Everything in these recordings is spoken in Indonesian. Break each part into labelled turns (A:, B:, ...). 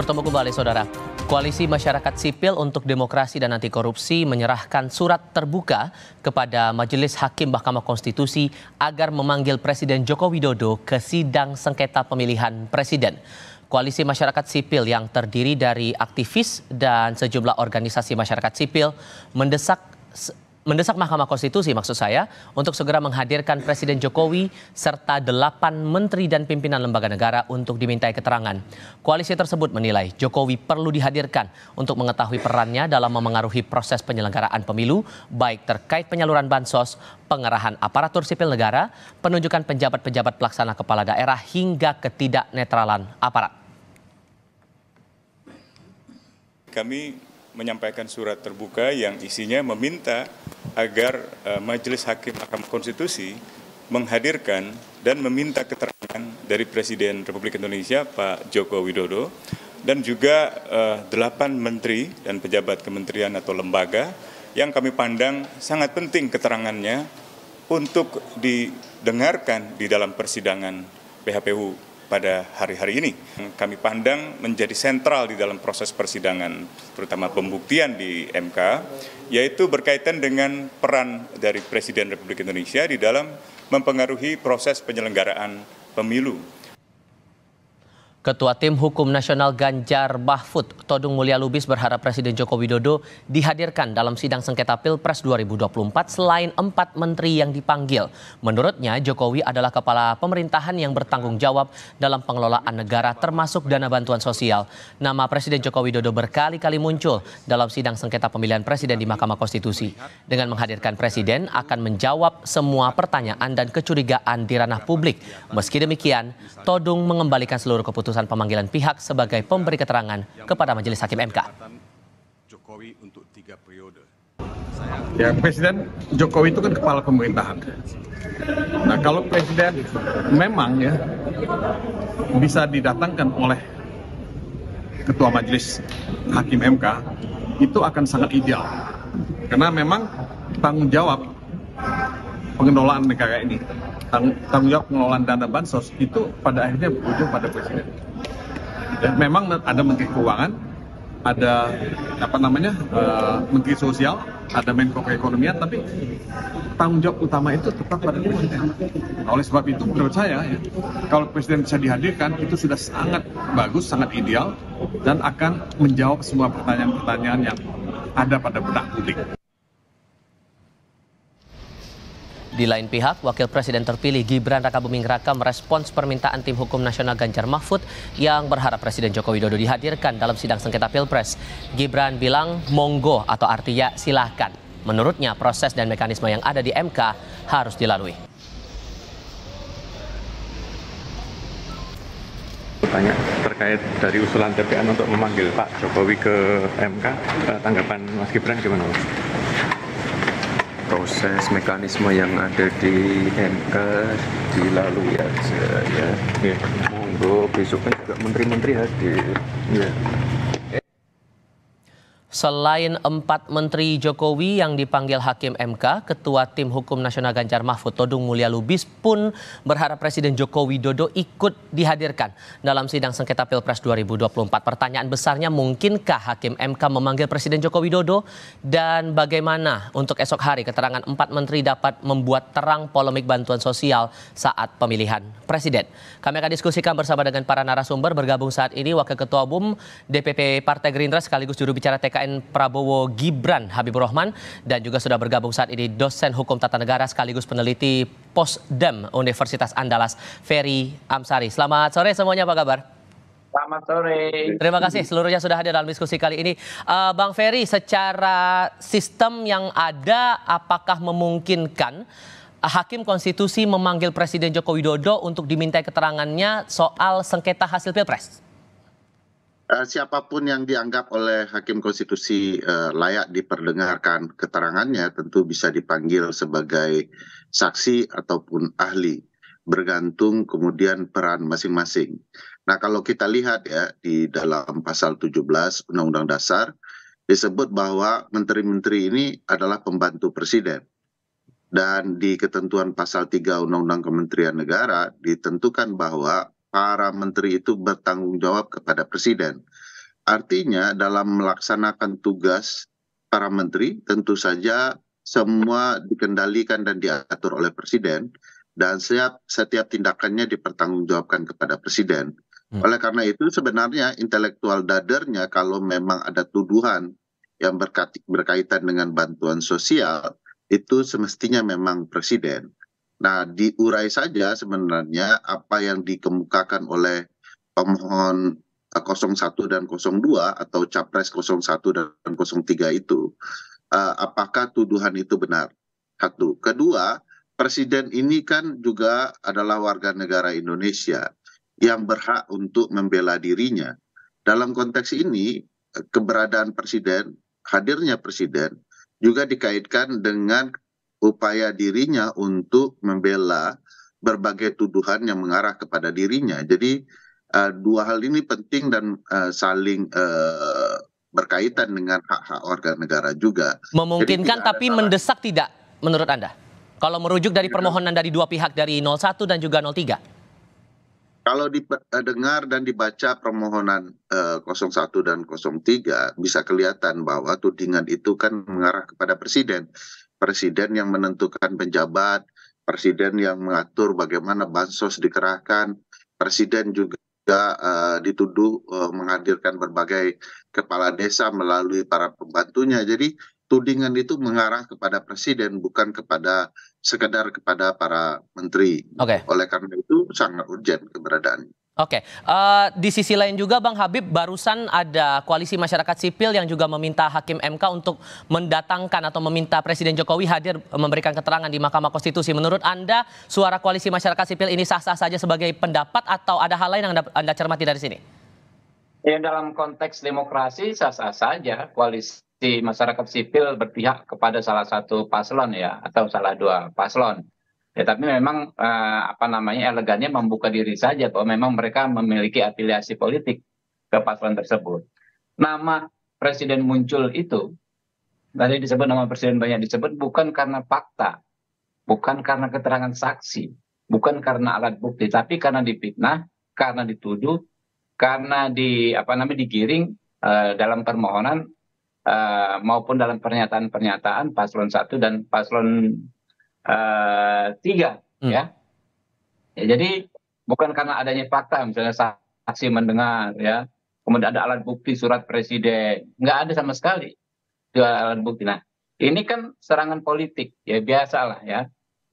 A: Bertemu kembali saudara. Koalisi Masyarakat Sipil untuk Demokrasi dan Anti Korupsi menyerahkan surat terbuka kepada Majelis Hakim Mahkamah Konstitusi agar memanggil Presiden Joko Widodo ke sidang sengketa pemilihan presiden. Koalisi masyarakat sipil yang terdiri dari aktivis dan sejumlah organisasi masyarakat sipil mendesak mendesak Mahkamah Konstitusi maksud saya untuk segera menghadirkan Presiden Jokowi serta delapan menteri dan pimpinan lembaga negara untuk dimintai keterangan. Koalisi tersebut menilai Jokowi perlu dihadirkan untuk mengetahui perannya dalam memengaruhi proses penyelenggaraan pemilu baik terkait penyaluran bansos, pengerahan aparatur sipil negara, penunjukan penjabat-penjabat pelaksana kepala daerah hingga ketidaknetralan aparat.
B: Kami menyampaikan surat terbuka yang isinya meminta agar eh, Majelis Hakim Mahkamah Konstitusi menghadirkan dan meminta keterangan dari Presiden Republik Indonesia Pak Joko Widodo dan juga eh, delapan menteri dan pejabat kementerian atau lembaga yang kami pandang sangat penting keterangannya untuk didengarkan di dalam persidangan PHPU pada hari-hari ini. Kami pandang menjadi sentral di dalam proses persidangan, terutama pembuktian di MK, yaitu berkaitan dengan peran dari Presiden Republik Indonesia di dalam mempengaruhi proses penyelenggaraan pemilu.
A: Ketua Tim Hukum Nasional Ganjar Mahfud, Todung Mulia Lubis berharap Presiden Joko Widodo dihadirkan dalam sidang sengketa Pilpres 2024 selain empat menteri yang dipanggil. Menurutnya, Jokowi adalah kepala pemerintahan yang bertanggung jawab dalam pengelolaan negara termasuk dana bantuan sosial. Nama Presiden Joko Widodo berkali-kali muncul dalam sidang sengketa pemilihan Presiden di Mahkamah Konstitusi. Dengan menghadirkan Presiden akan menjawab semua pertanyaan dan kecurigaan di ranah publik. Meski demikian, Todung mengembalikan seluruh keputusan keputusan pemanggilan pihak sebagai pemberi keterangan kepada Majelis Hakim MK. Ya, Presiden Jokowi itu kan kepala pemerintahan. Nah, kalau Presiden
B: memang ya bisa didatangkan oleh Ketua Majelis Hakim MK, itu akan sangat ideal. Karena memang tanggung jawab pengelolaan negara ini tanggung jawab pengelolaan dana
C: bansos itu
B: pada akhirnya berujung pada presiden. Ya, memang ada menteri keuangan, ada apa namanya uh, menteri sosial, ada menko perekonomian, tapi tanggung jawab utama itu tetap pada presiden.
C: Nah, oleh sebab itu menurut saya ya, kalau presiden bisa dihadirkan itu sudah sangat bagus, sangat ideal dan akan
B: menjawab semua pertanyaan-pertanyaan yang ada pada benak publik.
A: Di lain pihak, Wakil Presiden terpilih Gibran Raka Buming Raka merespons permintaan tim hukum nasional Ganjar Mahfud yang berharap Presiden Joko Widodo dihadirkan dalam sidang sengketa Pilpres. Gibran bilang monggo atau artinya silahkan. Menurutnya proses dan mekanisme yang ada di MK harus dilalui.
C: Tanya terkait dari usulan TPN untuk memanggil Pak Jokowi ke MK, eh, tanggapan Mas Gibran gimana proses mekanisme yang ada di MK dilalui aja ya. Yeah. Monggo besoknya juga menteri-menteri hadir. Yeah.
A: Selain empat menteri Jokowi yang dipanggil Hakim MK, Ketua Tim Hukum Nasional Ganjar Mahfud Todung Mulia Lubis pun berharap Presiden Joko Widodo ikut dihadirkan dalam sidang sengketa Pilpres 2024. Pertanyaan besarnya, mungkinkah Hakim MK memanggil Presiden Joko Widodo? Dan bagaimana untuk esok hari keterangan empat menteri dapat membuat terang polemik bantuan sosial saat pemilihan Presiden? Kami akan diskusikan bersama dengan para narasumber bergabung saat ini Wakil Ketua Umum DPP Partai Gerindra sekaligus juru bicara TK TKN Prabowo Gibran Habibur Rahman dan juga sudah bergabung saat ini dosen hukum tata negara sekaligus peneliti Posdem Universitas Andalas Ferry Amsari. Selamat sore semuanya, apa kabar? Selamat sore. Terima kasih seluruhnya sudah hadir dalam diskusi kali ini. Uh, Bang Ferry, secara sistem yang ada, apakah memungkinkan Hakim Konstitusi memanggil Presiden Joko Widodo untuk dimintai keterangannya soal sengketa hasil pilpres?
C: Eh, siapapun yang dianggap oleh hakim konstitusi eh, layak diperdengarkan keterangannya tentu bisa dipanggil sebagai saksi ataupun ahli bergantung kemudian peran masing-masing. Nah, kalau kita lihat ya di dalam pasal 17 Undang-Undang Dasar disebut bahwa menteri-menteri ini adalah pembantu presiden. Dan di ketentuan pasal 3 Undang-Undang Kementerian Negara ditentukan bahwa para menteri itu bertanggung jawab kepada presiden. Artinya dalam melaksanakan tugas para menteri tentu saja semua dikendalikan dan diatur oleh presiden dan setiap setiap tindakannya dipertanggungjawabkan kepada presiden. Hmm. Oleh karena itu sebenarnya intelektual dadernya kalau memang ada tuduhan yang berkaitan dengan bantuan sosial itu semestinya memang presiden nah diurai saja sebenarnya apa yang dikemukakan oleh pemohon 01 eh, dan 02 atau capres 01 dan 03 itu eh, apakah tuduhan itu benar satu kedua presiden ini kan juga adalah warga negara Indonesia yang berhak untuk membela dirinya dalam konteks ini eh, keberadaan presiden hadirnya presiden juga dikaitkan dengan upaya dirinya untuk membela berbagai tuduhan yang mengarah kepada dirinya jadi eh, dua hal ini penting dan eh, saling eh, berkaitan dengan hak hak warga negara juga
A: memungkinkan tapi mendesak tidak menurut anda kalau merujuk dari iya. permohonan dari dua pihak dari 01 dan juga 03
C: kalau didengar dan dibaca permohonan eh, 01 dan 03 bisa kelihatan bahwa tudingan itu kan mengarah kepada presiden presiden yang menentukan penjabat presiden yang mengatur bagaimana bansos dikerahkan presiden juga eh, dituduh eh, menghadirkan berbagai kepala desa melalui para pembantunya jadi tudingan itu mengarah kepada presiden bukan kepada sekedar kepada para menteri. Okay. Oleh karena itu sangat urgent keberadaannya.
A: Oke, okay. uh, eh, di sisi lain juga Bang Habib barusan ada koalisi masyarakat sipil yang juga meminta Hakim MK untuk mendatangkan atau meminta Presiden Jokowi hadir memberikan keterangan di Mahkamah Konstitusi. Menurut Anda suara koalisi masyarakat sipil ini sah-sah saja sebagai pendapat atau ada hal lain yang Anda, anda cermati dari sini?
B: Ya dalam konteks demokrasi sah-sah saja koalisi masyarakat sipil berpihak kepada salah satu paslon ya atau salah dua paslon ya tapi memang eh, apa namanya elegannya membuka diri saja bahwa memang mereka memiliki afiliasi politik ke paslon tersebut. Nama presiden muncul itu tadi disebut nama presiden banyak disebut bukan karena fakta, bukan karena keterangan saksi, bukan karena alat bukti, tapi karena dipitnah, karena dituduh, karena di apa namanya digiring eh, dalam permohonan Uh, maupun dalam pernyataan-pernyataan paslon satu dan paslon Eh, tiga hmm. ya. ya jadi bukan karena adanya fakta misalnya saksi mendengar ya kemudian ada alat bukti surat presiden nggak ada sama sekali alat bukti nah ini kan serangan politik ya biasalah ya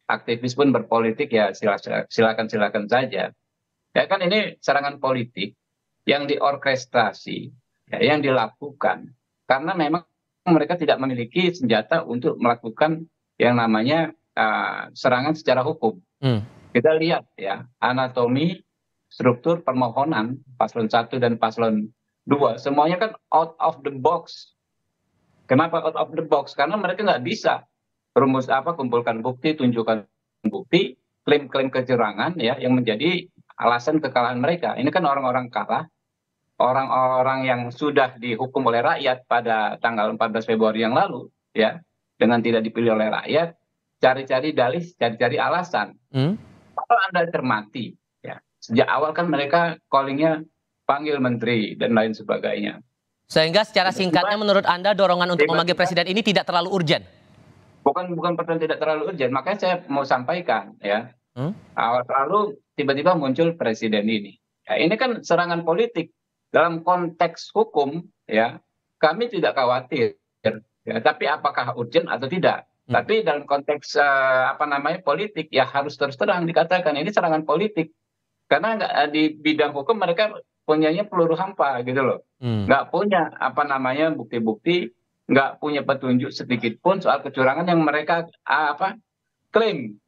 B: aktivis pun berpolitik ya silakan silakan, silakan saja ya kan ini serangan politik yang diorkestrasi ya, yang dilakukan karena memang mereka tidak memiliki senjata untuk melakukan yang namanya Eh, serangan secara hukum. Hmm. Kita lihat ya anatomi struktur permohonan paslon 1 dan paslon 2 semuanya kan out of the box. Kenapa out of the box? Karena mereka nggak bisa rumus apa kumpulkan bukti, tunjukkan bukti, klaim-klaim kecurangan ya yang menjadi alasan kekalahan mereka. Ini kan orang-orang kalah, orang-orang yang sudah dihukum oleh rakyat pada tanggal 14 Februari yang lalu ya dengan tidak dipilih oleh rakyat cari-cari dalih, cari-cari alasan. Hmm? Kalau Anda cermati, ya, sejak awal kan mereka callingnya panggil menteri dan lain sebagainya.
A: Sehingga secara singkatnya menurut Anda dorongan untuk memanggil presiden ini tidak terlalu urgent? Bukan
B: bukan pertanyaan tidak terlalu urgent, makanya saya mau sampaikan ya. Hmm? Awal terlalu tiba-tiba muncul presiden ini. Ya, ini kan serangan politik dalam konteks hukum ya. Kami tidak khawatir ya, tapi apakah urgent atau tidak? Hmm. tapi dalam konteks eh, apa namanya politik ya harus terus terang dikatakan ini serangan politik karena eh, di bidang hukum mereka punyanya peluru hampa gitu loh hmm. nggak hmm. punya apa namanya bukti-bukti nggak punya petunjuk sedikit pun soal kecurangan yang mereka eh, apa klaim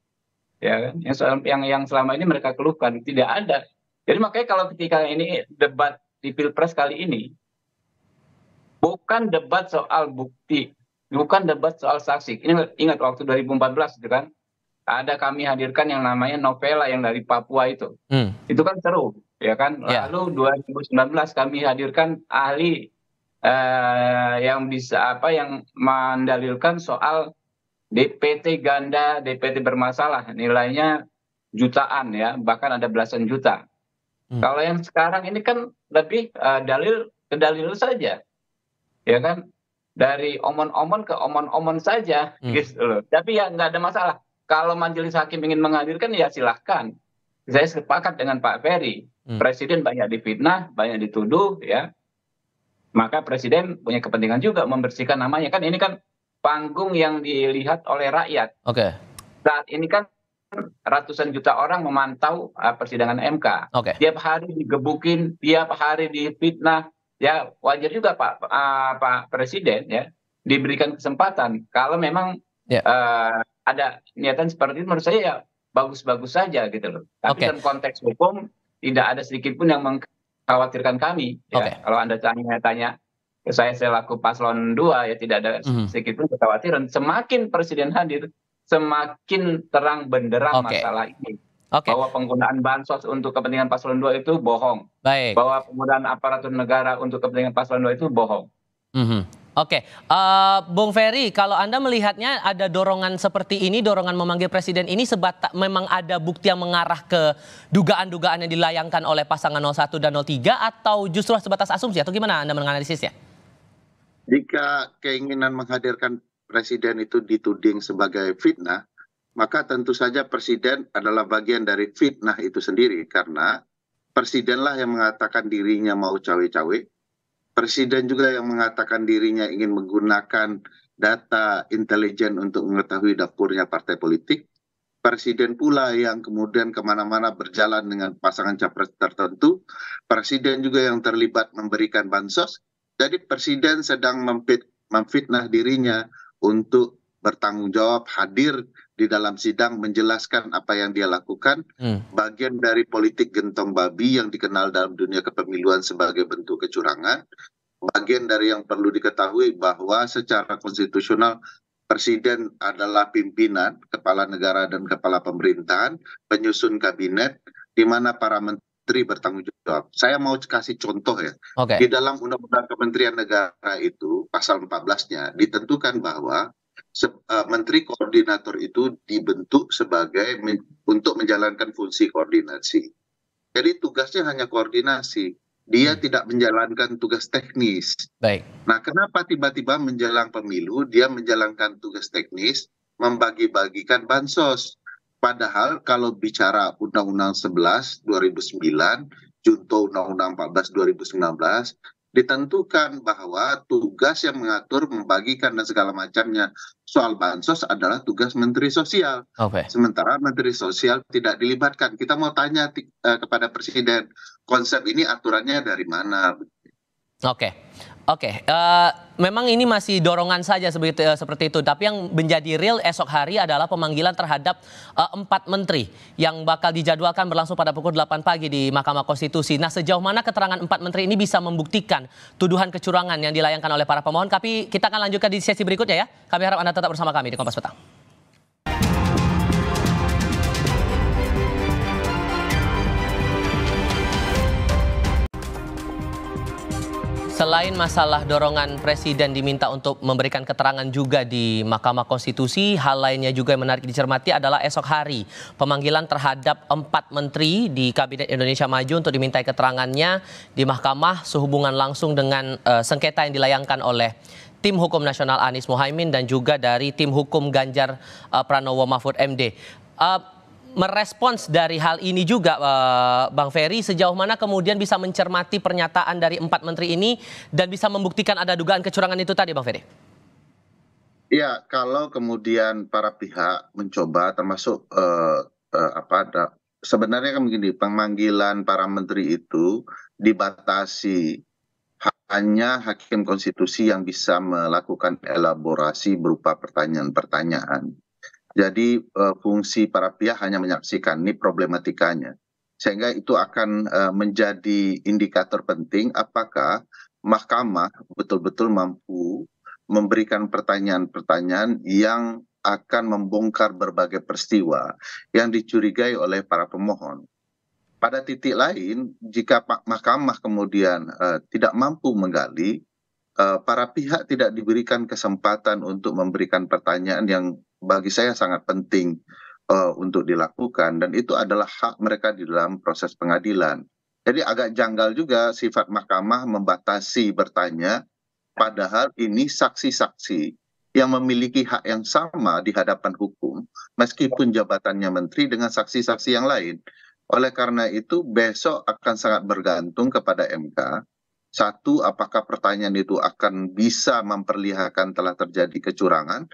B: ya kan yang soal, yang yang selama ini mereka keluhkan tidak ada jadi makanya kalau ketika ini debat di pilpres kali ini bukan debat soal bukti bukan debat soal saksi. Ini ingat waktu 2014 itu kan ada kami hadirkan yang namanya novela yang dari Papua itu. Hmm. Itu kan seru, ya kan? Yeah. Lalu 2019 kami hadirkan ahli uh, yang bisa apa yang mendalilkan soal DPT ganda, DPT bermasalah, nilainya jutaan ya, bahkan ada belasan juta. Hmm. Kalau yang sekarang ini kan lebih uh, dalil ke dalil saja. Ya kan? dari omon-omon ke omon-omon saja hmm. gitu loh. Tapi ya nggak ada masalah. Kalau majelis hakim ingin menghadirkan ya silahkan. Saya sepakat dengan Pak Ferry. Hmm. Presiden banyak difitnah, banyak dituduh ya. Maka presiden punya kepentingan juga membersihkan namanya kan ini kan panggung yang dilihat oleh rakyat. Oke. Okay. Saat ini kan ratusan juta orang memantau ah, persidangan MK. Oke. Okay. Tiap hari digebukin, tiap hari difitnah, ya wajar juga pak ah, pak presiden ya diberikan kesempatan kalau memang ya. eh, ada niatan seperti itu menurut saya ya bagus-bagus saja gitu loh tapi dalam konteks hukum tidak ada sedikit pun yang mengkhawatirkan kami ya kalau anda tanya-tanya saya selaku paslon dua ya tidak ada mhm. sedikit pun kekhawatiran semakin presiden hadir semakin terang benderang masalah ini bahwa penggunaan bansos untuk kepentingan paslon dua itu bohong, Baik. bahwa penggunaan aparatur negara untuk kepentingan paslon dua itu
A: bohong. Mm -hmm. Oke, okay. uh, eh, Bung Ferry, kalau Anda melihatnya ada dorongan seperti ini, dorongan memanggil presiden ini sebatas memang ada bukti yang mengarah ke dugaan-dugaan yang dilayangkan oleh pasangan 01 dan 03 atau justru sebatas asumsi atau gimana Anda menganalisisnya?
C: Jika keinginan menghadirkan presiden itu dituding sebagai fitnah, maka tentu saja presiden adalah bagian dari fitnah itu sendiri karena presidenlah yang mengatakan dirinya mau cawe-cawe presiden juga yang mengatakan dirinya ingin menggunakan data intelijen untuk mengetahui dapurnya partai politik presiden pula yang kemudian kemana-mana berjalan dengan pasangan capres tertentu, presiden juga yang terlibat memberikan bansos, jadi presiden sedang memfitnah dirinya untuk bertanggung jawab hadir di dalam sidang menjelaskan apa yang dia lakukan hmm. bagian dari politik gentong babi yang dikenal dalam dunia kepemiluan sebagai bentuk kecurangan bagian dari yang perlu diketahui bahwa secara konstitusional presiden adalah pimpinan kepala negara dan kepala pemerintahan penyusun kabinet di mana para menteri bertanggung jawab. Saya mau kasih contoh ya. Okay. Di dalam Undang-Undang Kementerian Negara itu pasal 14-nya ditentukan bahwa E, menteri koordinator itu dibentuk sebagai untuk menjalankan fungsi koordinasi. Jadi tugasnya hanya koordinasi. Dia hmm. tidak menjalankan tugas teknis. Baik. Nah, kenapa tiba-tiba menjelang pemilu dia menjalankan tugas teknis membagi-bagikan bansos? Padahal kalau bicara Undang-Undang 11 2009, Junto Undang-Undang 14 2019, ditentukan bahwa tugas yang mengatur membagikan dan segala macamnya soal bansos adalah tugas menteri sosial. Okay. Sementara menteri sosial tidak dilibatkan. Kita mau tanya uh, kepada presiden konsep ini aturannya dari mana?
A: Oke. Okay. Oke, okay, uh, eh, memang ini masih dorongan saja eh, seperti, itu. Tapi yang menjadi real esok hari adalah pemanggilan terhadap eh, empat menteri yang bakal dijadwalkan berlangsung pada pukul 8 pagi di Mahkamah Konstitusi. Nah, sejauh mana keterangan empat menteri ini bisa membuktikan tuduhan kecurangan yang dilayangkan oleh para pemohon? Tapi kita akan lanjutkan di sesi berikutnya ya. Kami harap Anda tetap bersama kami di Kompas Petang. Selain masalah dorongan presiden diminta untuk memberikan keterangan juga di Mahkamah Konstitusi, hal lainnya juga yang menarik dicermati adalah esok hari pemanggilan terhadap empat menteri di Kabinet Indonesia Maju untuk dimintai keterangannya di Mahkamah sehubungan langsung dengan uh, sengketa yang dilayangkan oleh tim hukum nasional Anies Mohaimin dan juga dari tim hukum Ganjar uh, Pranowo Mahfud MD. Uh, eh, merespons dari hal ini juga, eh, Bang Ferry, sejauh mana kemudian bisa mencermati pernyataan dari empat menteri ini dan bisa membuktikan ada dugaan kecurangan itu tadi, Bang Ferry?
C: Ya, kalau kemudian para pihak mencoba, termasuk uh, uh, apa, sebenarnya kan begini, pemanggilan para menteri itu dibatasi hanya hakim konstitusi yang bisa melakukan elaborasi berupa pertanyaan-pertanyaan jadi e, fungsi para pihak hanya menyaksikan ini problematikanya sehingga itu akan e, menjadi indikator penting apakah mahkamah betul betul mampu memberikan pertanyaan-pertanyaan yang akan membongkar berbagai peristiwa yang dicurigai oleh para pemohon. Pada titik lain, jika pak mahkamah kemudian uh, tidak mampu menggali, uh, para pihak tidak diberikan kesempatan untuk memberikan pertanyaan yang bagi saya sangat penting eh, untuk dilakukan dan itu adalah hak mereka di dalam proses pengadilan. Jadi agak janggal juga sifat mahkamah membatasi bertanya padahal ini saksi-saksi yang memiliki hak yang sama di hadapan hukum meskipun jabatannya menteri dengan saksi-saksi yang lain. Oleh karena itu besok akan sangat bergantung kepada MK. Satu, apakah pertanyaan itu akan bisa memperlihatkan telah terjadi kecurangan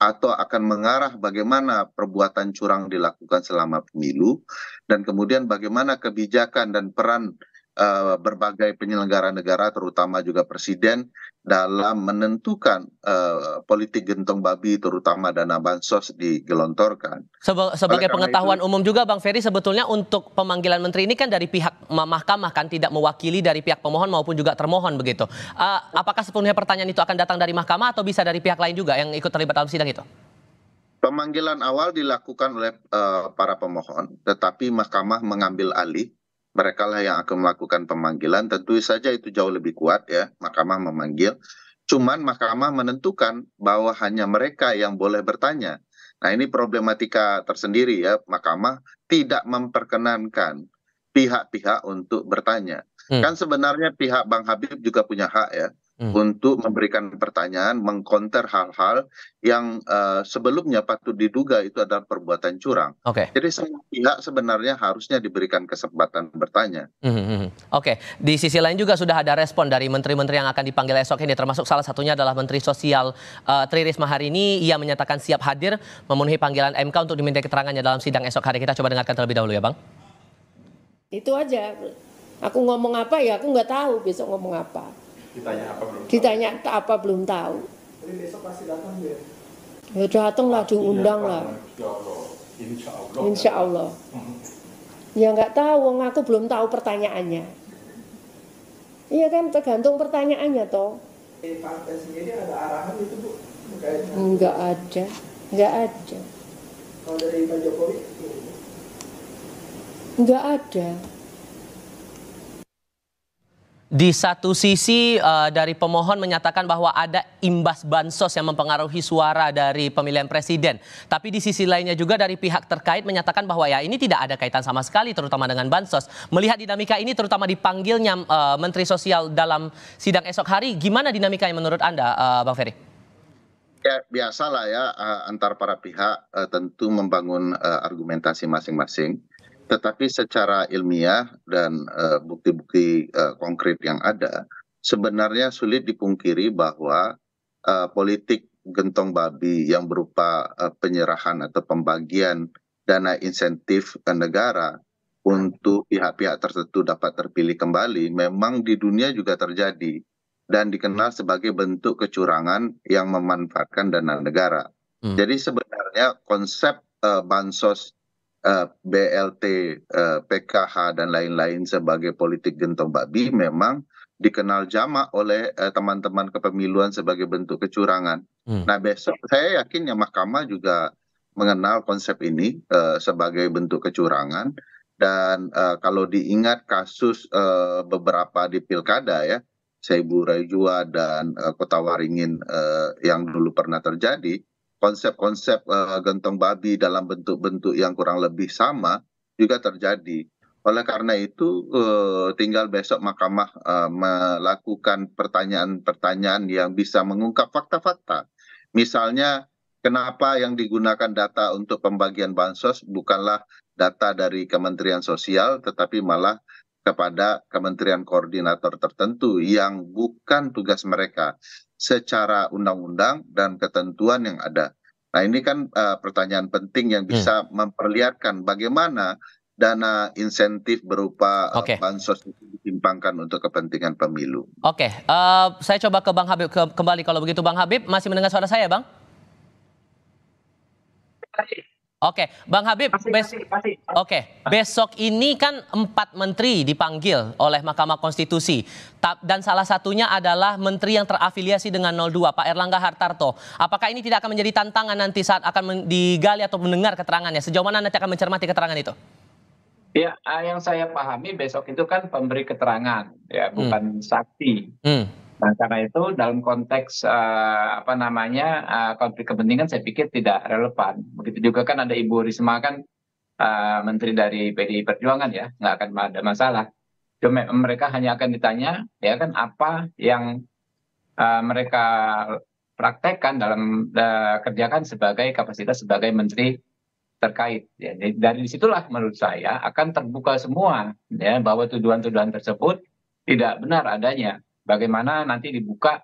C: atau akan mengarah bagaimana perbuatan curang dilakukan selama pemilu dan kemudian bagaimana kebijakan dan peran Eh, berbagai penyelenggara negara terutama juga presiden dalam menentukan eh, politik gentong babi terutama dana bansos digelontorkan.
A: Sebagai pengetahuan itu, umum juga Bang Ferry sebetulnya untuk pemanggilan menteri ini kan dari pihak mahkamah kan tidak mewakili dari pihak pemohon maupun juga termohon begitu. Uh, apakah sepenuhnya pertanyaan itu akan datang dari mahkamah atau bisa dari pihak lain juga yang ikut terlibat dalam sidang itu?
C: Pemanggilan awal dilakukan oleh uh, para pemohon, tetapi mahkamah mengambil alih mereka lah yang akan melakukan pemanggilan tentu saja itu jauh lebih kuat ya mahkamah memanggil cuman mahkamah menentukan bahwa hanya mereka yang boleh bertanya nah ini problematika tersendiri ya mahkamah tidak memperkenankan pihak-pihak untuk bertanya hmm. kan sebenarnya pihak bang Habib juga punya hak ya Hmm. untuk memberikan pertanyaan mengkonter hal hal yang eh, sebelumnya patut diduga itu adalah perbuatan curang. Oke. Jadi semua pihak sebenarnya harusnya diberikan kesempatan bertanya.
A: Hmm, hmm, Oke, di sisi lain juga sudah ada respon dari menteri-menteri yang akan dipanggil esok ini, termasuk salah satunya adalah Menteri Sosial uh, Tri Risma hari ini. Ia menyatakan siap hadir memenuhi panggilan MK untuk diminta keterangannya dalam sidang esok hari. Kita coba dengarkan terlebih dahulu ya, Bang. Itu aja. Aku ngomong apa ya, aku nggak tahu besok ngomong apa Ditanya apa belum? Ditanya tahu. apa belum tahu.
C: Jadi besok pasti datang ya.
A: Ya datang lah diundang lah.
C: Ya Insya Allah. Insya Allah.
A: Ya nggak tahu, aku belum tahu pertanyaannya. Iya kan tergantung pertanyaannya toh.
C: Partai sendiri ada arahan itu bu? Enggak
A: ada, enggak ada.
C: Kalau dari Pak Jokowi?
B: Enggak ada.
A: Di satu sisi uh, dari pemohon menyatakan bahwa ada imbas bansos yang mempengaruhi suara dari pemilihan presiden. Tapi di sisi lainnya juga dari pihak terkait menyatakan bahwa ya ini tidak ada kaitan sama sekali terutama dengan bansos. Melihat dinamika ini terutama dipanggilnya uh, Menteri Sosial dalam sidang esok hari, gimana dinamikanya menurut Anda uh, Bang Ferry?
C: Ya, biasalah ya antar para pihak tentu membangun argumentasi masing-masing tetapi secara ilmiah dan eh, bukti bukti eh, konkret yang ada sebenarnya sulit dipungkiri bahwa eh, politik gentong babi yang berupa penyerahan atau pembagian dana insentif ke negara untuk pihak-pihak tertentu dapat terpilih kembali memang di dunia juga terjadi dan dikenal sebagai bentuk kecurangan yang memanfaatkan dana negara. Hmm. Jadi sebenarnya konsep uh, bansos Eh, blt pkh eh, dan lain lain sebagai politik gentong babi memang dikenal jamak oleh eh, teman teman kepemiluan sebagai bentuk kecurangan hmm. nah besok saya yakin ya mahkamah juga mengenal konsep ini sebagai bentuk kecurangan dan kalau diingat kasus beberapa di pilkada ya Seibu Rejua dan Kota Waringin yang dulu pernah terjadi konsep-konsep uh, gentong babi dalam bentuk-bentuk yang kurang lebih sama juga terjadi. Oleh karena itu uh, tinggal besok Mahkamah uh, melakukan pertanyaan-pertanyaan yang bisa mengungkap fakta-fakta. Misalnya kenapa yang digunakan data untuk pembagian bansos bukanlah data dari Kementerian Sosial tetapi malah kepada kementerian koordinator tertentu yang bukan tugas mereka secara undang-undang dan ketentuan yang ada. Nah, ini kan uh, pertanyaan penting yang bisa hmm. memperlihatkan bagaimana dana insentif berupa eh, okay. bansos itu ditimpangkan untuk kepentingan pemilu.
A: Oke, okay. uh, eh, saya coba ke Bang Habib ke kembali kalau begitu Bang Habib masih mendengar suara saya, Bang? Terima kasih. Oke, Bang Habib, bes Oke, okay. besok ini kan empat menteri dipanggil oleh Mahkamah Konstitusi, dan salah satunya adalah menteri yang terafiliasi dengan 02, Pak Erlangga Hartarto. Apakah ini tidak akan menjadi tantangan nanti saat akan digali atau mendengar keterangannya? Sejauh mana nanti akan mencermati keterangan itu?
B: Ya, ah, yang saya pahami besok itu kan pemberi keterangan, ya bukan hmm. saksi. Hmm nah karena itu dalam konteks eh, apa namanya eh, konflik kepentingan saya pikir tidak relevan begitu juga kan ada ibu risma kan eh, menteri dari pdi perjuangan ya nggak akan ada masalah Cuma mereka hanya akan ditanya ya kan apa yang uh, mereka praktekkan dalam uh, kerjakan sebagai kapasitas sebagai menteri terkait. Ya. Dari disitulah menurut saya akan terbuka semua ya bahwa tuduhan-tuduhan tersebut tidak benar adanya bagaimana nanti dibuka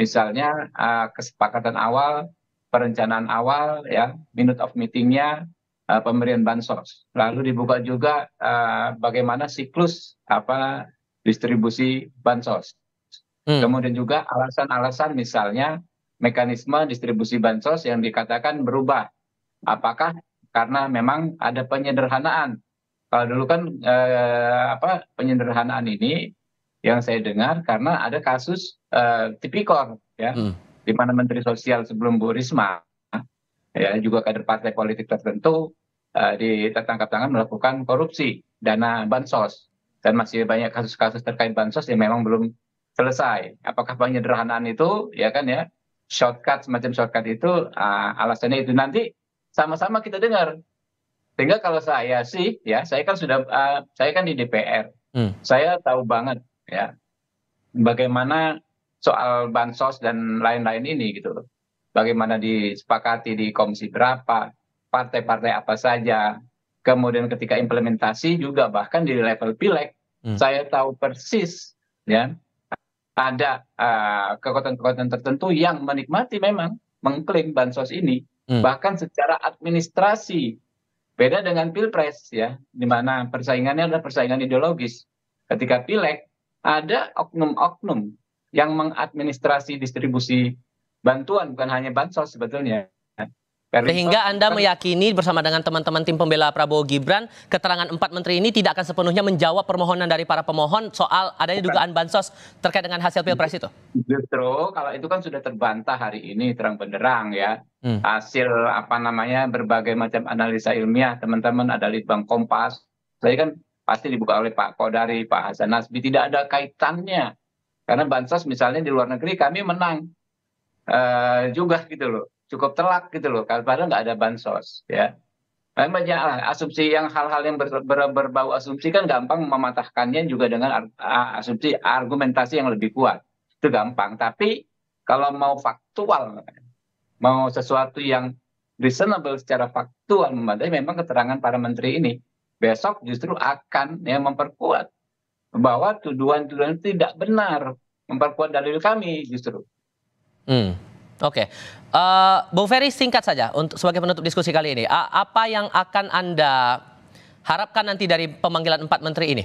B: misalnya uh, kesepakatan awal, perencanaan awal, ya minute of meetingnya, uh, pemberian bansos. Lalu dibuka juga uh, bagaimana siklus apa distribusi bansos. Hmm. Kemudian juga alasan-alasan misalnya mekanisme distribusi bansos yang dikatakan berubah. Apakah karena memang ada penyederhanaan? Kalau dulu kan eh, apa penyederhanaan ini yang saya dengar karena ada kasus uh, tipikor ya hmm. di mana menteri sosial sebelum Bu Risma ya juga kader partai politik tertentu uh, eh, ditangkap tangan melakukan korupsi dana bansos dan masih banyak kasus-kasus terkait bansos yang memang belum selesai. Apakah penyederhanaan itu ya kan ya shortcut semacam shortcut itu uh, alasannya itu nanti sama-sama kita dengar. Sehingga kalau saya sih ya saya kan sudah uh, saya kan di DPR. Hmm. Saya tahu banget ya bagaimana soal bansos dan lain-lain ini gitu loh. Bagaimana disepakati di komisi berapa, partai-partai apa saja. Kemudian ketika implementasi juga bahkan di level pileg hmm. saya tahu persis ya ada kekuatan eh, kekuatan-kekuatan tertentu yang menikmati memang mengklaim bansos ini hmm. bahkan secara administrasi beda dengan pilpres ya di mana persaingannya adalah persaingan ideologis ketika pileg ada oknum-oknum yang mengadministrasi distribusi bantuan bukan hanya bansos sebetulnya. Sehingga Anda
A: meyakini bersama dengan teman-teman tim pembela Prabowo Gibran, keterangan empat menteri ini tidak akan sepenuhnya menjawab permohonan dari para pemohon soal adanya dugaan bansos terkait dengan hasil pilpres itu?
B: Justru kalau itu kan sudah terbantah hari ini terang benderang ya. Hmm. Hasil apa namanya berbagai macam analisa ilmiah teman-teman ada Litbang Kompas. Saya kan pasti dibuka oleh Pak Kodari, Pak Hasan Nasbi, tidak ada kaitannya. Karena bansos misalnya di luar negeri kami menang uh, juga gitu loh, cukup telak gitu loh, Kalau padahal nggak ada bansos ya. memang Banyaklah asumsi yang hal-hal yang ber, ber, berbau asumsi kan gampang mematahkannya juga dengan asumsi argumentasi yang lebih kuat. Itu gampang. Tapi kalau mau faktual, mau sesuatu yang reasonable secara faktual memadai memang keterangan para menteri ini besok justru akan ya, memperkuat bahwa tuduhan-tuduhan itu tidak benar, memperkuat dalil kami justru.
A: Hmm. Oke, okay. uh, eh, Bung Ferry singkat saja untuk sebagai penutup diskusi kali ini, A apa yang akan anda harapkan nanti dari pemanggilan empat menteri ini?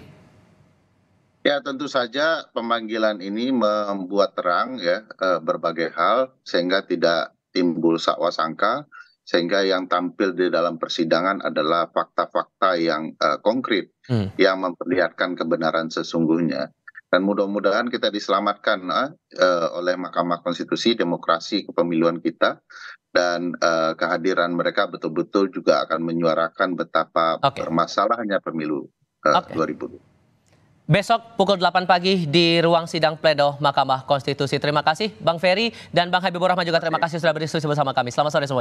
C: Ya tentu saja pemanggilan ini membuat terang ya eh, berbagai hal sehingga tidak timbul sakwa sangka sehingga yang tampil di dalam persidangan adalah fakta-fakta yang uh, konkret hmm. yang memperlihatkan kebenaran sesungguhnya dan mudah-mudahan kita diselamatkan uh, uh, oleh Mahkamah Konstitusi demokrasi kepemiluan kita dan uh, kehadiran mereka betul-betul juga akan menyuarakan betapa okay. bermasalahnya pemilu uh, okay. 2000
A: Besok pukul 8 pagi di ruang sidang pledo Mahkamah Konstitusi. Terima kasih Bang Ferry dan Bang Habibur Rahman juga terima kasih sudah berdiskusi bersama kami. Selamat sore semua.